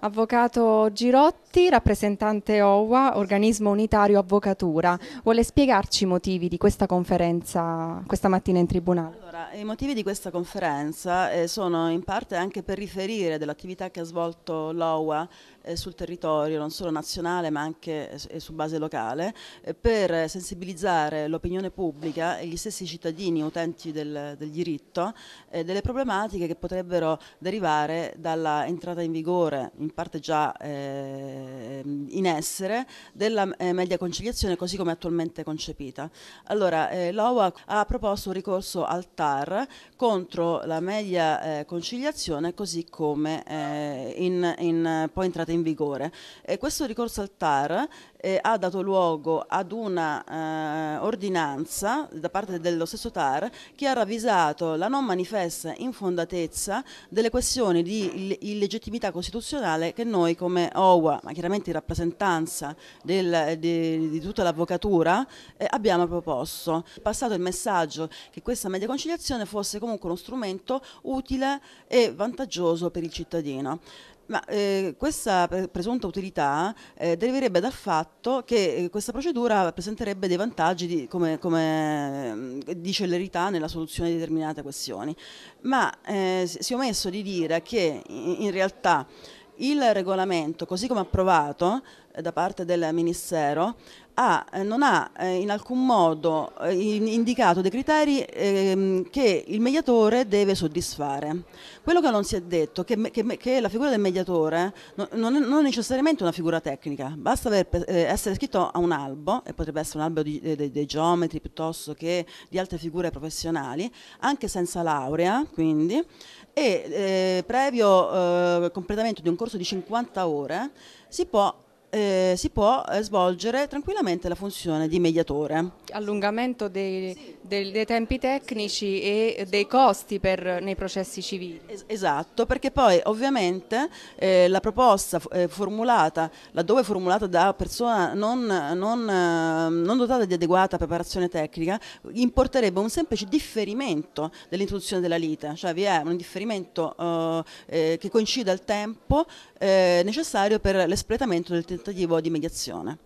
Avvocato Girotti, rappresentante OWA, organismo unitario avvocatura, vuole spiegarci i motivi di questa conferenza questa mattina in tribunale? Allora, I motivi di questa conferenza eh, sono in parte anche per riferire dell'attività che ha svolto l'OWA eh, sul territorio, non solo nazionale ma anche eh, su base locale, eh, per sensibilizzare l'opinione pubblica e gli stessi cittadini utenti del, del diritto eh, delle problematiche che potrebbero derivare dalla entrata in vigore in parte già eh, in essere della eh, media conciliazione così come attualmente concepita. Allora, eh, l'OA ha proposto un ricorso al TAR contro la media eh, conciliazione così come eh, in, in, poi entrata in vigore. E questo ricorso al TAR eh, ha dato luogo ad una ordinanza da parte dello stesso TAR che ha ravvisato la non manifesta infondatezza delle questioni di illegittimità costituzionale generale che noi come OWA, ma chiaramente in rappresentanza del, di, di, tutta l'avvocatura, eh, abbiamo proposto. È passato il messaggio che questa media conciliazione fosse comunque uno strumento utile e vantaggioso per il cittadino. Ma eh, questa presunta utilità eh, deriverebbe dal fatto che eh, questa procedura presenterebbe dei vantaggi di, come, come, di, celerità nella soluzione di determinate questioni, ma eh, si è omesso di dire che in, in realtà il regolamento, così come approvato, da parte del Ministero ha, eh, non ha eh, in alcun modo eh, indicato dei criteri ehm, che il mediatore deve soddisfare. Quello che non si è detto è che, la figura del mediatore non, è, necessariamente una figura tecnica, basta essere iscritto a un albo, e potrebbe essere un albo dei geometri piuttosto che di altre figure professionali, anche senza laurea, quindi, e previo completamento di un corso di 50 ore si può eh, si può eh, svolgere tranquillamente la funzione di mediatore. Allungamento dei, dei, dei tempi tecnici e dei costi per, nei processi civili. Es esatto, perché poi ovviamente eh, la proposta eh, formulata, laddove formulata da persona non, non, eh, non, dotata di adeguata preparazione tecnica, importerebbe un semplice differimento dell'introduzione della lite, cioè vi è un differimento eh, che coincide al tempo necessario per l'espletamento del territorio tentativo di mediazione.